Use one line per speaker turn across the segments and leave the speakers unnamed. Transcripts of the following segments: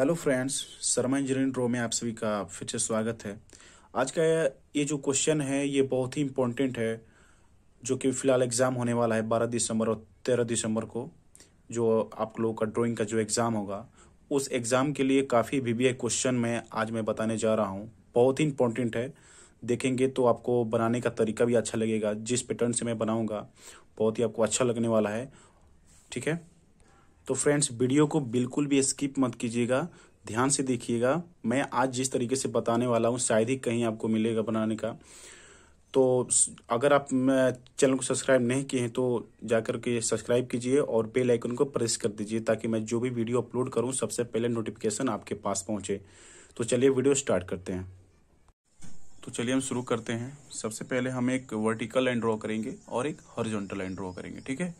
hello friends Sharma engineering draw में आप सभी का फिर से स्वागत है आज का ये जो क्वेश्चन है ये बहुत ही इम्पोर्टेंट है जो कि फिलहाल एग्ज़ाम होने वाला है 12 दिसंबर और 13 दिसंबर को जो आप लोगों का ड्राइंग का जो एग्ज़ाम होगा उस एग्ज़ाम के लिए काफ़ी वी क्वेश्चन मैं आज मैं बताने जा रहा हूँ बहुत ही इम्पोर्टेंट है देखेंगे तो आपको बनाने का तरीका भी अच्छा लगेगा जिस पैटर्न से मैं बनाऊँगा बहुत ही आपको अच्छा लगने वाला है ठीक है तो फ्रेंड्स वीडियो को बिल्कुल भी स्किप मत कीजिएगा ध्यान से देखिएगा मैं आज जिस तरीके से बताने वाला हूँ शायद ही कहीं आपको मिलेगा बनाने का तो अगर आप चैनल को सब्सक्राइब नहीं किए हैं तो जाकर के सब्सक्राइब कीजिए और बेल आइकन को प्रेस कर दीजिए ताकि मैं जो भी वीडियो अपलोड करूं सबसे पहले नोटिफिकेशन आपके पास पहुंचे तो चलिए वीडियो स्टार्ट करते हैं तो चलिए हम शुरू करते हैं सबसे पहले हम एक वर्टिकल लाइन ड्रॉ करेंगे और एक हॉरिजॉन्टल लाइन ड्रॉ करेंगे ठीक है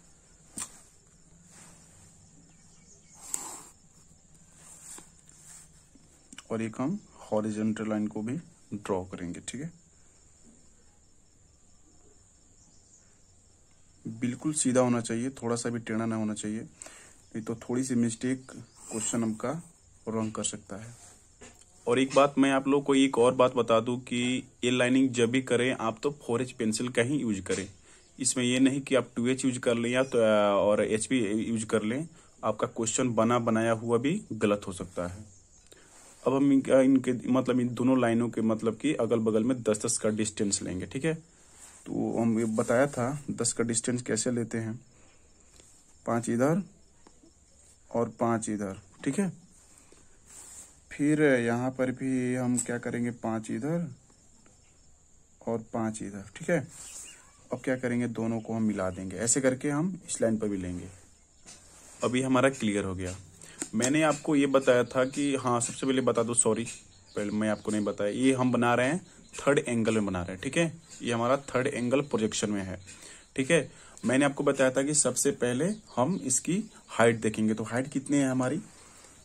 और एक हम हॉरिजेंटल लाइन को भी ड्रॉ करेंगे ठीक है बिल्कुल सीधा होना चाहिए थोड़ा सा भी टेढ़ा ना होना चाहिए नहीं तो थोड़ी सी मिस्टेक क्वेश्चन का रंग कर सकता है और एक बात मैं आप लोग को एक और बात बता दूं कि ये लाइनिंग जब भी करें आप तो फोर एच पेंसिल का ही यूज करें इसमें यह नहीं कि आप टू एच यूज कर लें या तो और एच भी यूज कर लें आपका क्वेश्चन बना बनाया हुआ भी गलत हो सकता है अब हम इनका इनके मतलब इन दोनों लाइनों के मतलब कि अगल बगल में दस दस का डिस्टेंस लेंगे ठीक है तो हम ये बताया था दस का डिस्टेंस कैसे लेते हैं पांच इधर और पांच इधर ठीक है फिर यहां पर भी हम क्या करेंगे पांच इधर और पांच इधर ठीक है अब क्या करेंगे दोनों को हम मिला देंगे ऐसे करके हम इस लाइन पर भी लेंगे अभी हमारा क्लियर हो गया मैंने आपको ये बताया था कि हाँ सबसे पहले बता दो सॉरी पहले मैं आपको नहीं बताया ये हम बना रहे हैं थर्ड एंगल में बना रहे हैं ठीक है ये हमारा थर्ड एंगल प्रोजेक्शन में है ठीक है मैंने आपको बताया था कि सबसे पहले हम इसकी हाइट देखेंगे तो हाइट कितनी है हमारी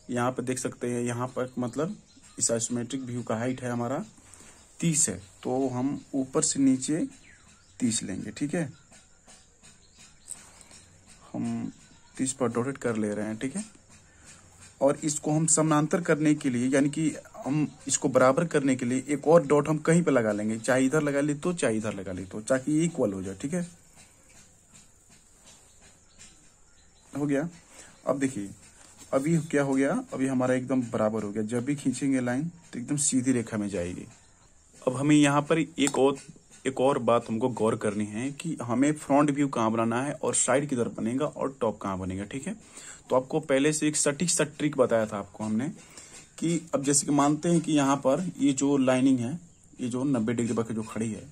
यहाँ पर देख सकते हैं यहाँ पर मतलब इस आइसोमेट्रिक व्यू का हाइट है हमारा तीस है तो हम ऊपर से नीचे तीस लेंगे ठीक है हम तीस पर डोटेट कर ले रहे हैं ठीक है और इसको हम समानांतर करने के लिए यानी कि हम इसको बराबर करने के लिए एक और डॉट हम कहीं पर लगा लेंगे चाहे इधर लगा ले तो चाहे इधर लगा ले तो ताकि इक्वल हो जाए ठीक है हो गया अब देखिए अभी क्या हो गया अभी हमारा एकदम बराबर हो गया जब भी खींचेंगे लाइन तो एकदम सीधी रेखा में जाएगी अब हमें यहाँ पर एक और एक और बात हमको गौर करनी है कि हमें फ्रंट व्यू कहाँ बनाना है और साइड किधर बनेगा और टॉप कहाँ बनेगा ठीक है तो आपको पहले से एक सटीक सट ट्रिक बताया था आपको हमने कि अब जैसे कि मानते हैं कि यहाँ पर ये जो लाइनिंग है ये जो नब्बे डिग्री पर जो खड़ी है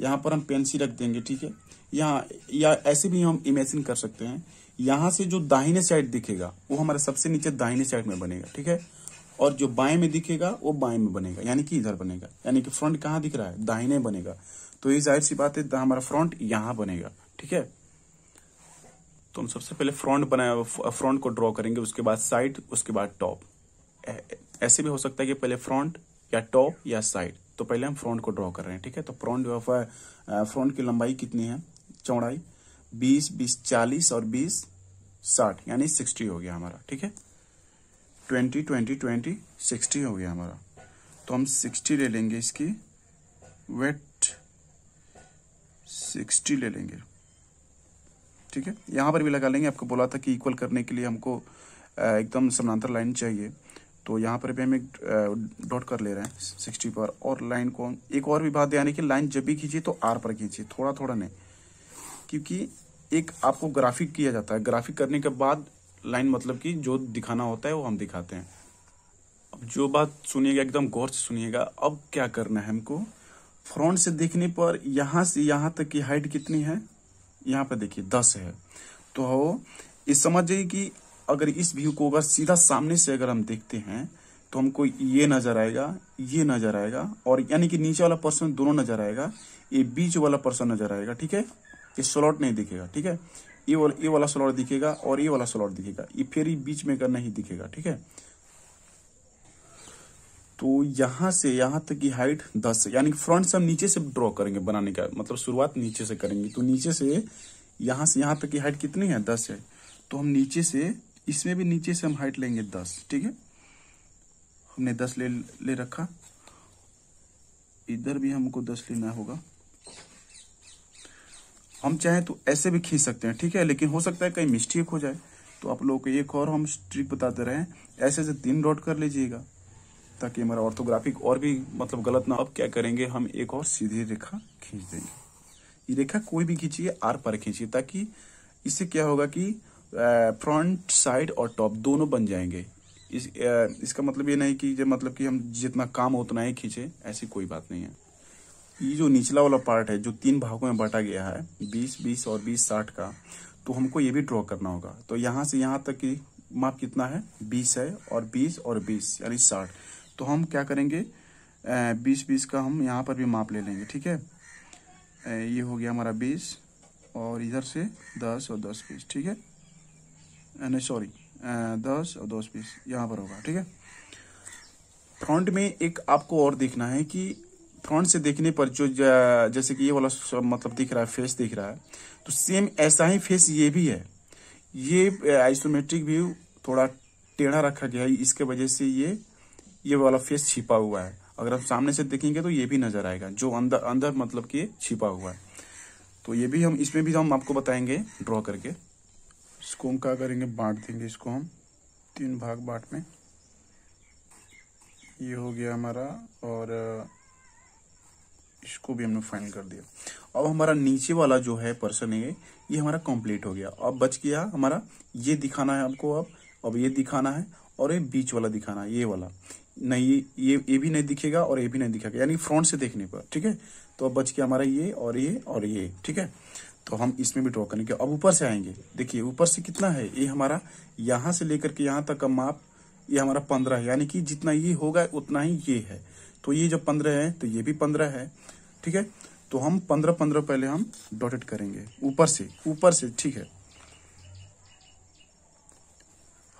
यहाँ पर हम पेंसिल रख देंगे ठीक है यहाँ या ऐसे भी हम इमेजिन कर सकते हैं यहाँ से जो दाहिने साइड दिखेगा वो हमारे सबसे नीचे दाहिने साइड में बनेगा ठीक है और जो बाएं में दिखेगा वो बाएं में बनेगा यानी कि इधर बनेगा यानी कि फ्रंट कहाँ दिख रहा है दाहिने बनेगा तो ये जाहिर सी बात है हमारा फ्रंट यहाँ बनेगा ठीक है तो हम सबसे पहले फ्रंट बनाया फ्रंट को ड्रॉ करेंगे उसके बाद साइड उसके बाद टॉप ऐसे भी हो सकता है कि पहले फ्रंट या टॉप या साइड तो पहले हम फ्रंट को ड्रॉ कर रहे हैं ठीक है तो फ्रंट जो है फ्रंट की लंबाई कितनी है चौड़ाई बीस बीस चालीस और बीस साठ यानी सिक्सटी हो गया हमारा ठीक है ट्वेंटी ट्वेंटी ट्वेंटी सिक्सटी हो गया हमारा तो हम सिक्सटी ले लेंगे इसकी वेट सिक्सटी ले लेंगे ठीक है यहाँ पर भी लगा लेंगे आपको बोला था कि इक्वल करने के लिए हमको एकदम समानांतर लाइन चाहिए तो यहाँ पर भी हम एक डॉट कर ले रहे हैं सिक्सटी पर और लाइन को एक और भी बात यानी कि लाइन जब भी खींचिए तो आर पर खींचिए थोड़ा थोड़ा नहीं क्योंकि एक आपको ग्राफिक किया जाता है ग्राफिक करने के बाद लाइन मतलब कि जो दिखाना होता है वो हम दिखाते हैं अब जो बात सुनिएगा एकदम गौर से सुनिएगा अब क्या करना है हमको फ्रंट से देखने पर यहाँ से यहाँ तक की हाइट कितनी है यहाँ पे देखिए दस है तो इस समझ जाइए कि अगर इस व्यू को अगर सीधा सामने से अगर हम देखते हैं तो हमको ये नजर आएगा ये नजर आएगा और यानी कि नीचे वाला पर्सन दोनों नजर आएगा ये बीच वाला पर्सन नजर आएगा ठीक है ये स्लॉट नहीं दिखेगा ठीक है ये वाला ये वाला स्लॉट दिखेगा और ये वाला स्लॉट दिखेगा ये फिर बीच में अगर नहीं दिखेगा ठीक है तो यहां से यहां तक की हाइट दस यानी फ्रंट से हम नीचे से ड्रॉ करेंगे बनाने का मतलब शुरुआत नीचे से करेंगे तो नीचे से यहां से यहां तक की हाइट कितनी है दस है तो हम नीचे से इसमें भी नीचे से हम हाइट लेंगे दस ठीक है हमने दस ले ले रखा इधर भी हमको दस लेना होगा हम चाहे तो ऐसे भी खींच सकते हैं ठीक है लेकिन हो सकता है कहीं मिस्टेक हो जाए तो आप लोगों को एक और हम ट्रिक बताते रहे ऐसे से तीन डॉट कर लीजिएगा ताकि हमारा ऑर्थोग्राफिक और भी मतलब गलत ना अब क्या करेंगे हम एक और सीधी रेखा खींच देंगे ये रेखा कोई भी खींचिए आर पर खींचिए ताकि इससे क्या होगा कि फ्रंट साइड और टॉप दोनों बन जाएंगे इस आ, इसका मतलब ये नहीं कि जब मतलब कि हम जितना काम हो उतना ही खींचे ऐसी कोई बात नहीं है ये जो निचला वाला पार्ट है जो तीन भागों में बांटा गया है बीस बीस और बीस साठ का तो हमको ये भी ड्रॉ करना होगा तो यहाँ से यहाँ तक की माप कितना है बीस है और बीस और बीस यानी साठ तो हम क्या करेंगे बीस बीस का हम यहाँ पर भी माप ले लेंगे ठीक है ये हो गया हमारा बीस और इधर से दस और दस बीस ठीक है नहीं सॉरी दस और दस बीस यहाँ पर होगा ठीक है फ्रंट में एक आपको और देखना है कि फ्रंट से देखने पर जो जैसे कि ये वाला मतलब दिख रहा है फेस दिख रहा है तो सेम ऐसा ही फेस ये भी है ये आइसोमेट्रिक व्यू थोड़ा टेढ़ा रखा गया है इसके वजह से ये ये वाला फेस छिपा हुआ है अगर आप सामने से देखेंगे तो ये भी नजर आएगा जो अंदर अंदर मतलब कि छिपा हुआ है तो ये भी हम इसमें भी हम आपको बताएंगे ड्रॉ करके इसको हम क्या करेंगे बांट देंगे इसको हम तीन भाग बांट में ये हो गया हमारा और इसको भी हमने फाइनल कर दिया अब हमारा नीचे वाला जो है पर्सन है ये हमारा कंप्लीट हो गया अब बच गया हमारा ये दिखाना है आपको अब अब ये दिखाना है और ये बीच वाला दिखाना ये वाला नहीं ये ये भी नहीं दिखेगा और ये भी नहीं दिखेगा यानी फ्रंट से देखने पर ठीक है तो अब बच गया हमारा ये और ये और ये ठीक है तो हम इसमें भी ड्रॉ करेंगे अब ऊपर से आएंगे देखिए ऊपर से कितना है ये हमारा यहाँ से लेकर के यहाँ तक का माप ये हमारा पंद्रह है यानी कि जितना ये होगा उतना ही ये है तो ये जब पंद्रह है तो ये भी पंद्रह है ठीक है तो हम पंद्रह पंद्रह पहले हम डॉटेड करेंगे ऊपर से ऊपर से ठीक है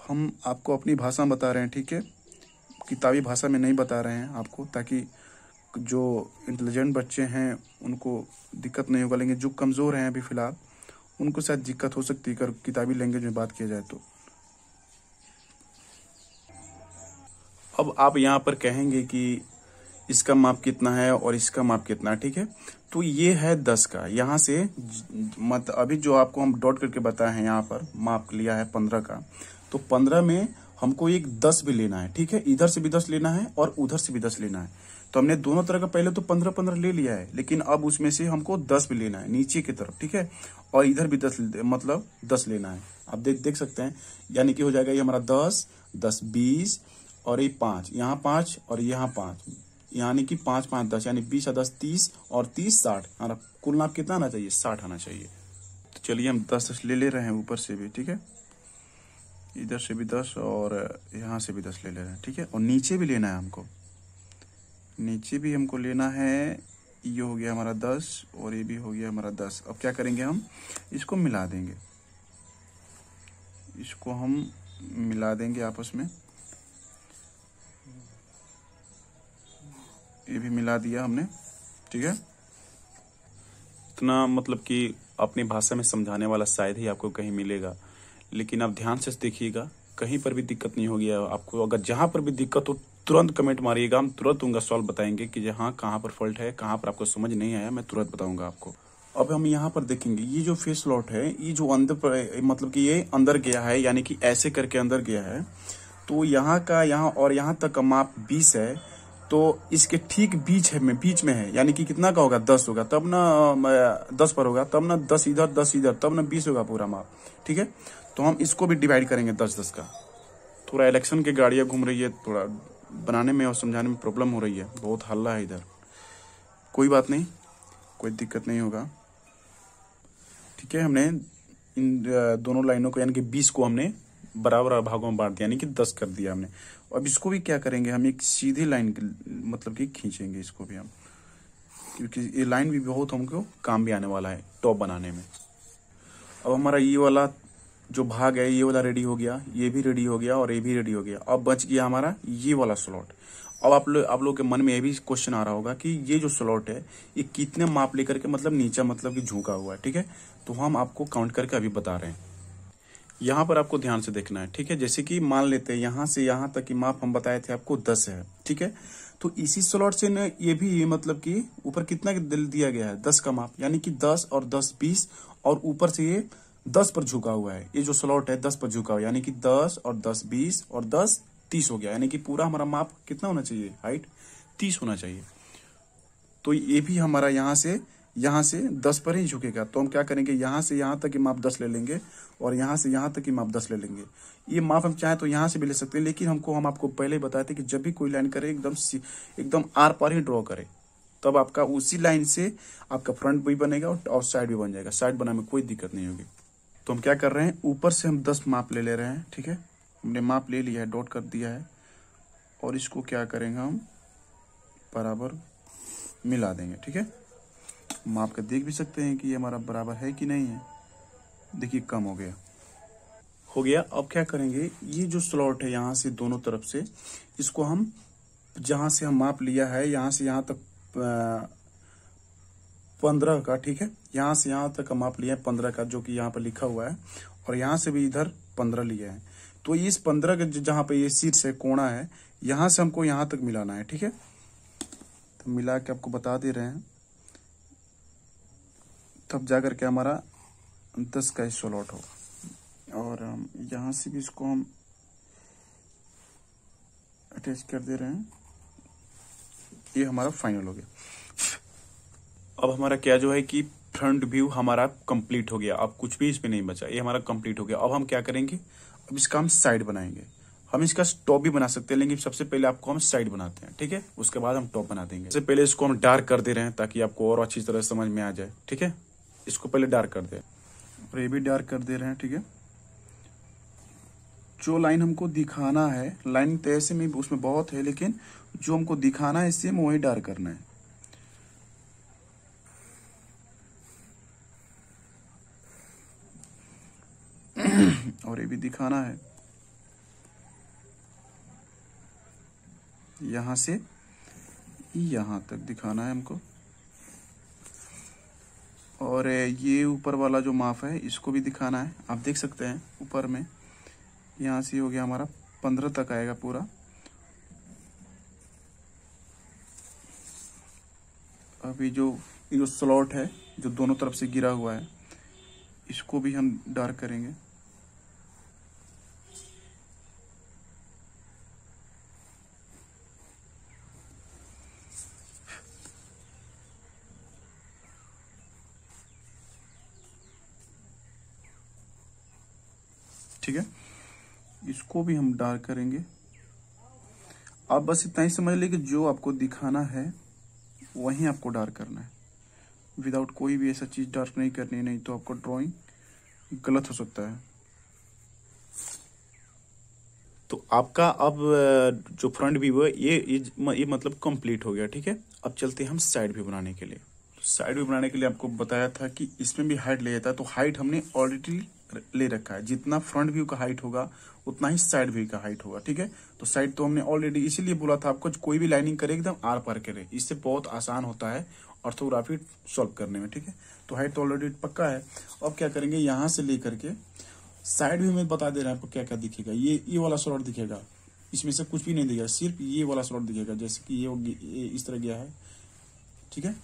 हम आपको अपनी भाषा में बता रहे हैं ठीक है किताबी भाषा में नहीं बता रहे हैं आपको ताकि जो इंटेलिजेंट बच्चे हैं उनको दिक्कत नहीं होगा लेकिन जो कमज़ोर हैं अभी फ़िलहाल उनको शायद दिक्कत हो सकती है अगर किताबी लैंग्वेज में बात किया जाए तो अब आप यहाँ पर कहेंगे कि इसका माप कितना है और इसका माप कितना है ठीक है तो ये है दस का यहाँ से मत अभी जो आपको हम डॉट करके बताए हैं यहाँ पर माप लिया है पंद्रह का तो पंद्रह में हमको एक दस भी लेना है ठीक है इधर से भी दस लेना है और उधर से भी दस लेना है तो हमने दोनों तरह का पहले तो पंद्रह पंद्रह ले लिया है लेकिन अब उसमें से हमको दस भी लेना है नीचे की तरफ ठीक है और इधर भी दस मतलब दस लेना है आप देख देख सकते हैं यानी कि हो जाएगा ये हमारा दस दस बीस और ये पांच यहाँ पांच और यहाँ पांच यानी कि पांच पांच दस यानी बीस और दस तीस और तीस साठ हमारा कुल नाप कितना आना चाहिए साठ आना चाहिए तो चलिए हम दस दस ले ले रहे हैं ऊपर से भी ठीक है इधर से भी दस और यहाँ से भी दस ले ले रहे हैं ठीक है और नीचे भी लेना है हमको नीचे भी हमको लेना है ये हो गया हमारा दस और ये भी हो गया हमारा दस अब क्या करेंगे हम इसको मिला देंगे इसको हम मिला देंगे आपस में ये भी मिला दिया हमने ठीक है इतना मतलब कि अपनी भाषा में समझाने वाला शायद ही आपको कहीं मिलेगा लेकिन आप ध्यान से देखिएगा कहीं पर भी दिक्कत नहीं होगी आपको अगर जहां पर भी दिक्कत हो तुरंत कमेंट मारिएगा हम तुरंत उनका सॉल्व बताएंगे कि जहाँ कहाँ पर फॉल्ट है कहाँ पर आपको समझ नहीं आया मैं तुरंत बताऊंगा आपको अब हम यहाँ पर देखेंगे ये जो फेस लॉट है ये जो अंदर मतलब कि ये अंदर गया है यानी कि ऐसे करके अंदर गया है तो यहाँ का यहाँ और यहाँ तक का माप बीस है तो इसके ठीक बीच है में बीच में है यानी कि कितना का होगा दस होगा तब ना दस पर होगा तब ना दस इधर दस इधर तब ना बीस होगा पूरा माप ठीक है तो हम इसको भी डिवाइड करेंगे दस दस का थोड़ा इलेक्शन की गाड़ियाँ घूम रही है थोड़ा बनाने में और समझाने में प्रॉब्लम हो रही है बहुत हल्ला है इधर कोई बात नहीं कोई दिक्कत नहीं होगा ठीक है हमने इन दोनों लाइनों को यानी कि बीस को हमने बराबर भागों में बांट दिया यानी कि दस कर दिया हमने अब इसको भी क्या करेंगे हम एक सीधी लाइन मतलब कि खींचेंगे इसको भी हम क्योंकि ये लाइन भी बहुत हमको काम भी आने वाला है टॉप बनाने में अब हमारा ये वाला जो भाग है ये वाला रेडी हो गया ये भी रेडी हो गया और ये भी रेडी हो गया अब बच गया हमारा ये वाला स्लॉट अब आप लोग आप लोग के मन में ये भी क्वेश्चन आ रहा होगा कि ये जो स्लॉट है ये कितने माप लेकर के मतलब नीचा मतलब कि झुका हुआ है ठीक है तो हम आपको काउंट करके अभी बता रहे हैं यहाँ पर आपको ध्यान से देखना है ठीक है जैसे कि मान लेते हैं यहाँ से यहाँ तक की माप हम बताए थे आपको दस है ठीक है तो इसी स्लॉट से ये भी मतलब कि ऊपर कितना दिल दिया गया है दस का माप यानी कि दस और दस बीस और ऊपर से ये दस पर झुका हुआ है ये जो स्लॉट है दस पर झुका हुआ यानी कि दस और दस बीस और दस तीस हो गया यानी कि पूरा हमारा माप कितना होना चाहिए हाइट तीस होना चाहिए तो ये भी हमारा यहाँ से यहाँ से दस पर ही झुकेगा तो हम क्या करेंगे यहाँ से यहाँ तक की माप दस ले लेंगे और यहाँ से यहाँ तक की माप दस ले लेंगे ये माप हम चाहें तो यहाँ से भी ले सकते हैं लेकिन हमको हम आपको पहले बताए थे कि जब भी कोई लाइन करे एकदम एकदम आर पर ही ड्रॉ करे तब आपका उसी लाइन से आपका फ्रंट भी बनेगा और साइड भी बन जाएगा साइड बनाने में कोई दिक्कत नहीं होगी तो हम क्या कर रहे हैं ऊपर से हम दस माप ले ले रहे हैं ठीक है हमने माप ले लिया है डॉट कर दिया है और इसको क्या करेंगे हम बराबर मिला देंगे ठीक है हम आपका देख भी सकते हैं कि ये हमारा बराबर है कि नहीं है देखिए कम हो गया हो गया अब क्या करेंगे ये जो स्लॉट है यहाँ से दोनों तरफ से इसको हम जहाँ से हम माप लिया है यहाँ से यहाँ तक पंद्रह का ठीक है यहां से यहां तक हम आप लिए हैं पंद्रह का जो कि यहाँ पर लिखा हुआ है और यहां से भी इधर पंद्रह लिए हैं तो इस पंद्रह के जहां पे ये सीट से कोणा है यहां से हमको यहां तक मिलाना है ठीक है तो मिला के आपको बता दे रहे हैं तब जाकर के हमारा दस का हिस्सा होगा और यहाँ से भी इसको हम अटैच कर दे रहे हैं ये हमारा फाइनल हो गया अब हमारा क्या जो है कि फ्रंट व्यू हमारा कंप्लीट हो गया अब कुछ भी इसमें नहीं बचा ये हमारा कंप्लीट हो गया अब हम क्या करेंगे अब इसका हम साइड बनाएंगे हम इसका टॉप भी बना सकते हैं लेकिन सबसे पहले आपको हम साइड बनाते हैं ठीक है उसके बाद हम टॉप बना देंगे सबसे पहले इसको हम डार्क कर दे रहे हैं ताकि आपको और अच्छी तरह समझ में आ जाए ठीक है इसको पहले डार्क कर दे और ये भी डार्क कर दे रहे हैं ठीक है जो लाइन हमको दिखाना है लाइन तो ऐसे में उसमें बहुत है लेकिन जो हमको दिखाना है इससे हम वही डार्क करना है और ये भी दिखाना है यहां से यहां तक दिखाना है हमको और ये ऊपर वाला जो माफ है इसको भी दिखाना है आप देख सकते हैं ऊपर में यहां से हो गया हमारा पंद्रह तक आएगा पूरा अभी जो जो स्लॉट है जो दोनों तरफ से गिरा हुआ है इसको भी हम डार्क करेंगे ठीक है इसको भी हम डार्क करेंगे आप बस इतना ही समझ लें कि जो आपको दिखाना है वहीं आपको डार्क करना है विदाउट कोई भी ऐसा चीज़ डार्क नहीं करनी नहीं तो आपका ड्राइंग गलत हो सकता है तो आपका अब जो फ्रंट व्यू है ये ये मतलब कंप्लीट हो गया ठीक है अब चलते हैं हम साइड व्यू बनाने के लिए साइड व्यू बनाने के लिए आपको बताया था कि इसमें भी हाइट ले जाता है तो हाइट हमने ऑलरेडी ले रखा है जितना फ्रंट व्यू का हाइट होगा उतना ही साइड व्यू का हाइट होगा ठीक है तो साइड तो हमने ऑलरेडी इसीलिए बोला था आपको कोई भी लाइनिंग करे एकदम आर पार करे इससे बहुत आसान होता है ऑर्थोग्राफी सॉल्व करने में ठीक है तो हाइट तो ऑलरेडी पक्का है अब क्या करेंगे यहां से लेकर के साइड व्यू में बता दे रहे हैं आपको क्या क्या दिखेगा ये ये वाला स्लॉट दिखेगा इसमें से कुछ भी नहीं दिखेगा सिर्फ ये वाला स्लॉट दिखेगा जैसे कि ये, ये इस तरह गया है ठीक है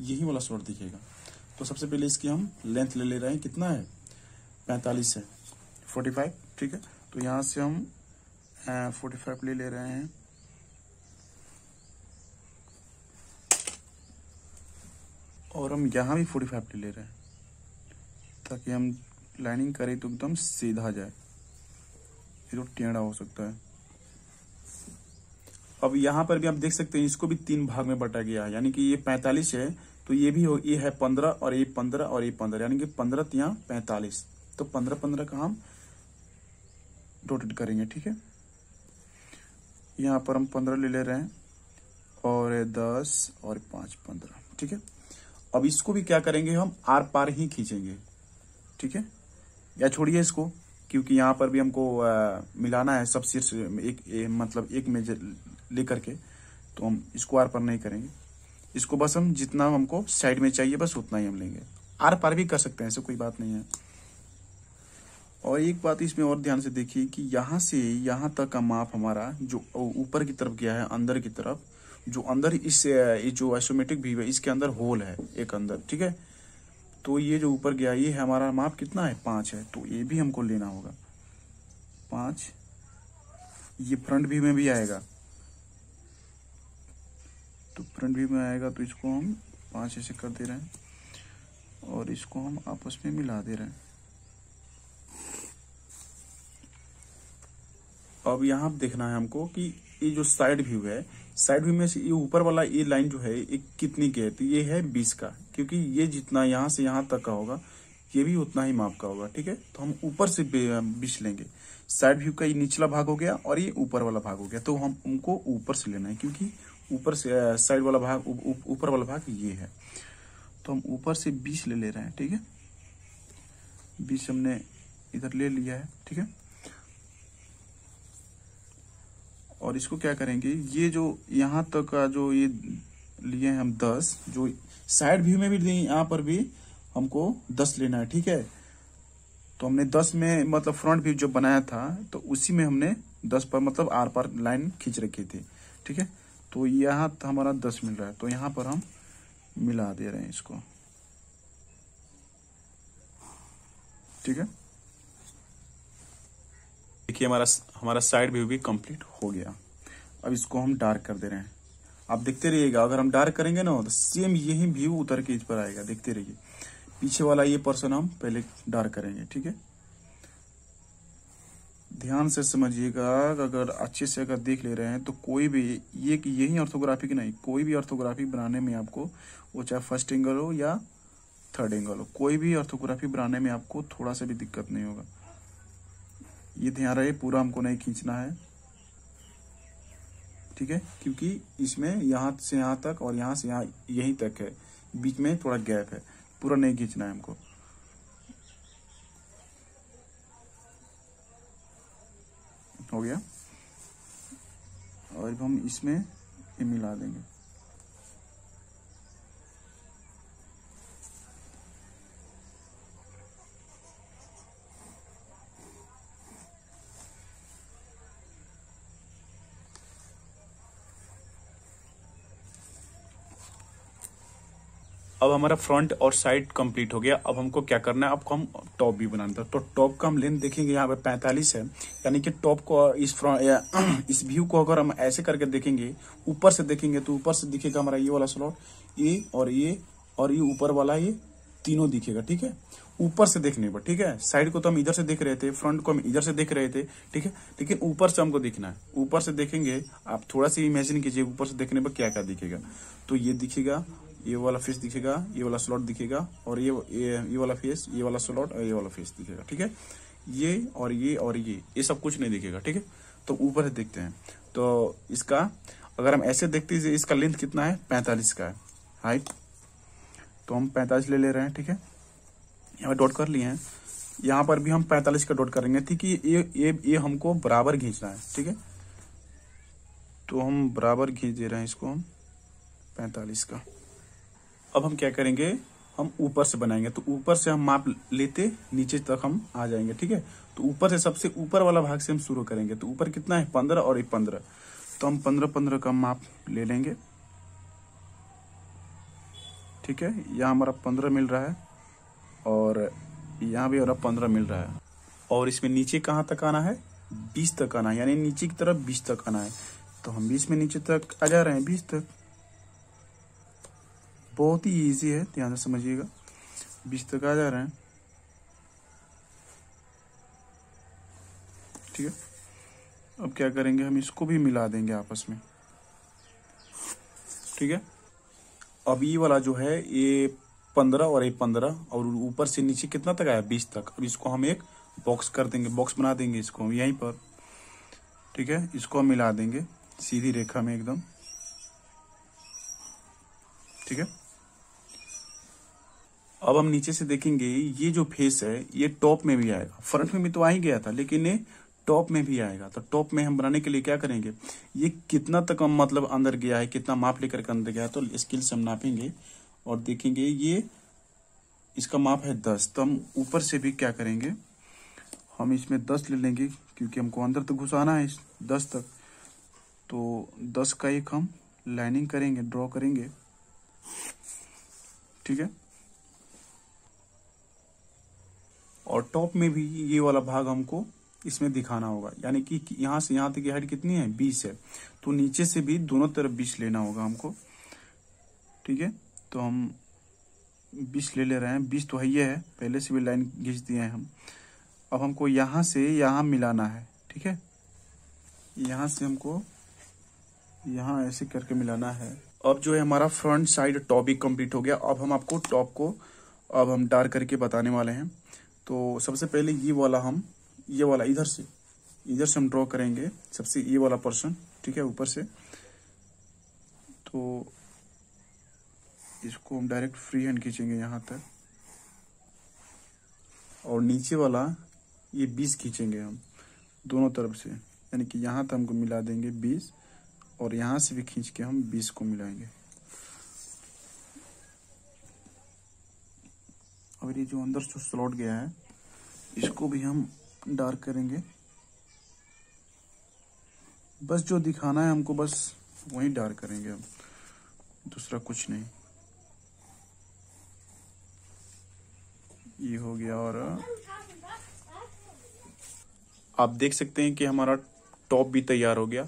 यही वाला स्लॉट दिखेगा तो सबसे पहले इसकी हम लेंथ ले ले रहे हैं कितना है पैंतालीस है फोर्टी फाइव ठीक है तो यहाँ से हम फोर्टी फाइव ले ले रहे हैं और हम यहाँ भी फोर्टी फाइव ले ले रहे हैं ताकि हम लाइनिंग करें तो एकदम सीधा जाए ये तो टेढ़ा हो सकता है अब यहाँ पर भी आप देख सकते हैं इसको भी तीन भाग में बटा गया है यानी कि ये पैंतालीस है तो ये भी हो ये है पंद्रह और ये पंद्रह और ये पंद्रह यानी कि पंद्रह यहाँ पैंतालीस तो पंद्रह पंद्रह का हम डोटेड करेंगे ठीक है यहाँ पर हम पंद्रह ले ले रहे हैं और दस और पाँच पंद्रह ठीक है अब इसको भी क्या करेंगे हम आर पार ही खींचेंगे ठीक है या छोड़िए इसको क्योंकि यहाँ पर भी हमको आ, मिलाना है सब शीर्ष एक ए, मतलब एक में लेकर के तो हम इसको आर पार नहीं करेंगे इसको बस हम जितना हमको साइड में चाहिए बस उतना ही हम लेंगे आर पार भी कर सकते हैं ऐसे कोई बात नहीं है और एक बात इसमें और ध्यान से देखिए कि यहाँ से यहाँ तक का माप हमारा जो ऊपर की तरफ गया है अंदर की तरफ जो अंदर इस जो आइसोमेट्रिक व्यू है इसके अंदर होल है एक अंदर ठीक है तो ये जो ऊपर गया ये हमारा माप कितना है पांच है तो ये भी हमको लेना होगा पांच ये फ्रंट व्यू में भी आएगा तो फ्रंट व्यू में आएगा तो इसको हम पांच ऐसे कर दे रहे हैं और इसको हम आपस में मिला दे रहे हैं अब यहाँ देखना है हमको कि ये जो साइड व्यू है साइड व्यू में से ये ऊपर वाला ये लाइन जो है ये कितनी की है तो ये है बीस का क्योंकि ये जितना यहाँ से यहाँ तक का होगा ये भी उतना ही माप का होगा ठीक है तो हम ऊपर से बीस लेंगे साइड व्यू का ये निचला भाग हो गया और ये ऊपर वाला भाग हो गया तो हम उनको ऊपर से लेना है क्योंकि ऊपर से साइड वाला भाग ऊपर वाला भाग ये है तो हम ऊपर से बीस ले ले रहे हैं ठीक है बीस हमने इधर ले लिया है ठीक है और इसको क्या करेंगे ये जो यहाँ तक का जो ये लिए हम दस जो साइड व्यू में भी यहां यहाँ पर भी हमको दस लेना है ठीक है तो हमने दस में मतलब फ्रंट व्यू जो बनाया था तो उसी में हमने दस पर मतलब आर पर लाइन खींच रखी थी ठीक है तो यहाँ हमारा दस मिल रहा है तो यहाँ पर हम मिला दे रहे हैं इसको ठीक है देखिए हमारा हमारा साइड व्यू भी कंप्लीट हो गया अब इसको हम डार्क कर दे रहे हैं आप देखते रहिएगा अगर हम डार्क करेंगे ना तो सेम यही व्यू उतर के इस पर आएगा देखते रहिए पीछे वाला ये पर्सन हम पहले डार्क करेंगे ठीक है ध्यान से समझिएगा अगर अच्छे से अगर देख ले रहे हैं तो कोई भी ये यही ऑर्थोग्राफिक नहीं कोई भी ऑर्थोग्राफिक बनाने में आपको वो चाहे फर्स्ट एंगल हो या थर्ड एंगल हो कोई भी ऑर्थोग्राफी बनाने में आपको थोड़ा सा भी दिक्कत नहीं होगा ये ध्यान रहे पूरा हमको नहीं खींचना है ठीक है क्योंकि इसमें यहां से यहां तक और यहां से यहां यहीं तक है बीच में थोड़ा गैप है पूरा नहीं खींचना है हमको हो गया और अब हम इसमें मिला देंगे अब हमारा फ्रंट और साइड कंप्लीट हो गया अब हमको क्या करना है अब हम टॉप भी बनाना था तो टॉप का हम लेंथ देखेंगे यहाँ पे 45 है यानी कि टॉप को इस फ्रंट या इस व्यू को अगर हम ऐसे करके देखेंगे ऊपर से देखेंगे तो ऊपर से दिखेगा हमारा ये वाला स्लॉट ये और ये और ये ऊपर वाला ये तीनों दिखेगा ठीक है ऊपर से देखने पर ठीक है साइड को तो हम इधर से देख रहे थे फ्रंट को हम इधर से देख रहे थे ठीक है लेकिन ऊपर से हमको देखना है ऊपर से देखेंगे आप थोड़ा सा इमेजिन कीजिए ऊपर से देखने पर क्या क्या दिखेगा तो ये दिखेगा ये वाला फेस दिखेगा ये वाला स्लॉट दिखेगा और ये ये, वाला फेस ये वाला स्लॉट और ये वाला फेस दिखेगा ठीक है ये और ये और ये ये सब कुछ नहीं दिखेगा ठीक है तो ऊपर देखते हैं तो इसका अगर हम ऐसे देखते हैं इसका लेंथ कितना है पैंतालीस का है हाइट तो हम पैंतालीस ले ले रहे हैं ठीक है यहाँ डॉट कर लिए हैं यहाँ पर भी हम पैंतालीस का डॉट करेंगे ठीक है ये ये ये हमको बराबर खींचना है ठीक है तो हम बराबर खींच दे रहे हैं इसको हम पैंतालीस का अब हम क्या करेंगे हम ऊपर से बनाएंगे तो ऊपर से हम माप लेते नीचे तक हम आ जाएंगे ठीक है तो ऊपर से सबसे ऊपर वाला भाग से हम शुरू करेंगे तो ऊपर कितना है पंद्रह और ये पंद्रह तो हम पंद्रह पंद्रह का माप ले लेंगे ठीक है यहाँ हमारा पंद्रह मिल रहा है और यहाँ भी हमारा पंद्रह मिल रहा है और इसमें नीचे कहाँ तक आना है बीस तक आना है यानी नीचे की तरफ बीस तक आना है तो हम बीस में नीचे तक आ जा रहे हैं बीस तक बहुत ही ईजी है ध्यान से समझिएगा बीस तक आ जा रहे हैं ठीक है अब क्या करेंगे हम इसको भी मिला देंगे आपस में ठीक है अब ये वाला जो है ये पंद्रह और ये पंद्रह और ऊपर से नीचे कितना तक आया बीस तक अब इसको हम एक बॉक्स कर देंगे बॉक्स बना देंगे इसको हम यहीं पर ठीक है इसको हम मिला देंगे सीधी रेखा में एकदम ठीक है अब हम नीचे से देखेंगे ये जो फेस है ये टॉप में भी आएगा फ्रंट में भी तो आ ही गया था लेकिन ये टॉप में भी आएगा तो टॉप में हम बनाने के लिए क्या करेंगे ये कितना तक हम मतलब अंदर गया है कितना माप लेकर के अंदर गया है तो स्किल से हम नापेंगे और देखेंगे ये इसका माप है दस तो हम ऊपर से भी क्या करेंगे हम इसमें दस ले लेंगे क्योंकि हमको अंदर तक तो घुसाना है दस तक तो दस का एक हम लाइनिंग करेंगे ड्रॉ करेंगे ठीक है और टॉप में भी ये वाला भाग हमको इसमें दिखाना होगा यानी कि यहां से यहां तक की हाइट कितनी है बीस है तो नीचे से भी दोनों तरफ बीस लेना होगा हमको ठीक है तो हम बीस ले ले रहे हैं बीस तो है ये है पहले से भी लाइन घींच दिए हैं हम अब हमको यहाँ से यहाँ मिलाना है ठीक है यहाँ से हमको यहाँ ऐसे करके मिलाना है अब जो है हमारा फ्रंट साइड टॉप भी कंप्लीट हो गया अब हम आपको टॉप को अब हम डार्क करके बताने वाले हैं तो सबसे पहले ये वाला हम ये वाला इधर से इधर से हम ड्रॉ करेंगे सबसे ये वाला पर्सन ठीक है ऊपर से तो इसको हम डायरेक्ट फ्री हैंड खींचेंगे यहाँ तक और नीचे वाला ये बीस खींचेंगे हम दोनों तरफ से यानी कि यहाँ तक हमको मिला देंगे बीस और यहाँ से भी खींच के हम बीस को मिलाएंगे और ये जो अंदर से स्लॉट गया है इसको भी हम डार्क करेंगे बस जो दिखाना है हमको बस वही डार्क करेंगे हम दूसरा कुछ नहीं ये हो गया और आप देख सकते हैं कि हमारा टॉप भी तैयार हो गया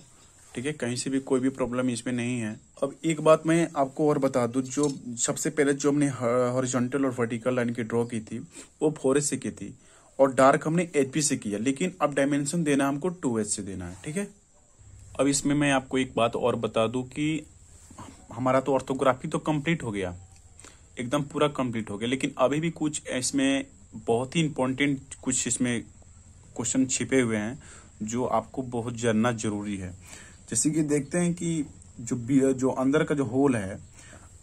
ठीक है कहीं से भी कोई भी प्रॉब्लम इसमें नहीं है अब एक बात मैं आपको और बता दू जो सबसे पहले जो हमने हॉरिजॉन्टल और वर्टिकल लाइन की ड्रॉ की थी वो फोर से की थी और डार्क हमने एच से किया लेकिन अब डायमेंशन देना हमको टू से देना है ठीक है अब इसमें मैं आपको एक बात और बता दू कि हमारा तो ऑर्थोग्राफी तो कंप्लीट हो गया एकदम पूरा कंप्लीट हो गया लेकिन अभी भी कुछ इसमें बहुत ही इम्पोर्टेंट कुछ इसमें क्वेश्चन छिपे हुए हैं जो आपको बहुत जानना जरूरी है जैसे कि देखते हैं कि जो जो अंदर का जो होल है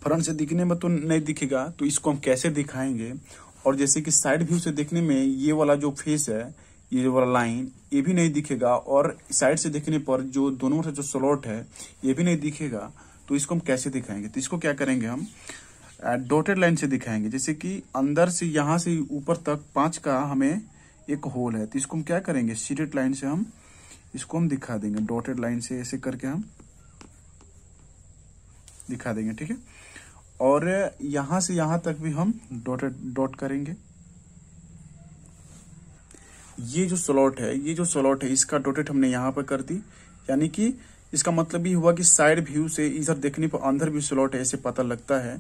फ्रंट से दिखने में तो नहीं दिखेगा तो इसको हम कैसे दिखाएंगे और जैसे कि साइड व्यू से देखने में ये वाला जो फेस है ये वाला लाइन ये भी नहीं दिखेगा और साइड से देखने पर जो दोनों से जो स्लॉट है ये भी नहीं दिखेगा तो इसको हम कैसे दिखाएंगे तो इसको क्या करेंगे हम डॉटेड लाइन से दिखाएंगे जैसे कि अंदर से यहाँ से ऊपर तक पांच का हमें एक होल है तो इसको हम क्या करेंगे सीडेड लाइन से हम इसको हम दिखा देंगे डॉटेड लाइन से ऐसे करके हम दिखा देंगे ठीक है और यहां से यहां तक भी हम डॉटेड डॉट करेंगे ये जो स्लॉट है ये जो स्लॉट है इसका डॉटेड हमने यहां पर कर दी यानी कि इसका मतलब ये हुआ कि साइड व्यू से इधर देखने पर अंदर भी स्लॉट है ऐसे पता लगता है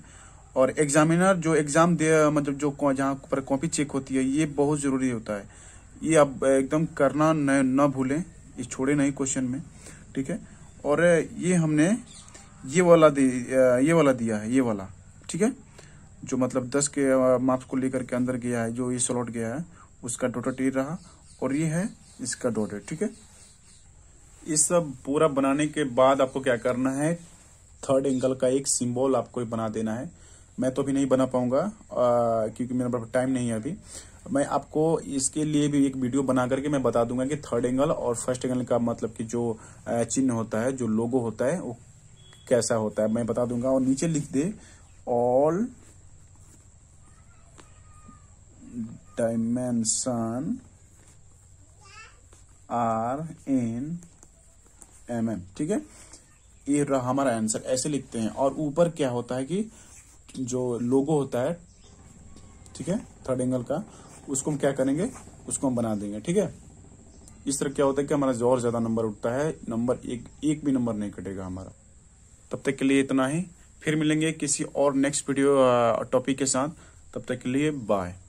और एग्जामिनर जो एग्जाम दे मतलब जो जहां पर कॉपी चेक होती है ये बहुत जरूरी होता है ये आप एकदम करना न, न भूलें ये छोड़े नहीं क्वेश्चन में ठीक है और ये हमने ये वाला दे ये वाला दिया है ये वाला ठीक है जो मतलब दस के मार्क्स को लेकर के अंदर गया है जो ये स्लॉट गया है उसका डोटर टीर रहा और ये है इसका डोटेड ठीक है ये सब पूरा बनाने के बाद आपको क्या करना है थर्ड एंगल का एक सिंबल आपको बना देना है मैं तो अभी नहीं बना पाऊंगा क्योंकि मेरे पास टाइम नहीं है अभी मैं आपको इसके लिए भी एक वीडियो बना करके मैं बता दूंगा कि थर्ड एंगल और फर्स्ट एंगल का मतलब कि जो चिन्ह होता है जो लोगो होता है वो कैसा होता है मैं बता दूंगा और नीचे लिख दे all dimension are in M M ठीक है ये रहा हमारा आंसर ऐसे लिखते हैं और ऊपर क्या होता है कि जो लोगो होता है ठीक है थर्ड एंगल का उसको हम क्या करेंगे उसको हम बना देंगे ठीक है इस तरह क्या होता है कि हमारा जो और ज्यादा नंबर उठता है नंबर एक एक भी नंबर नहीं कटेगा हमारा तब तक के लिए इतना ही फिर मिलेंगे किसी और नेक्स्ट वीडियो टॉपिक के साथ तब तक के लिए बाय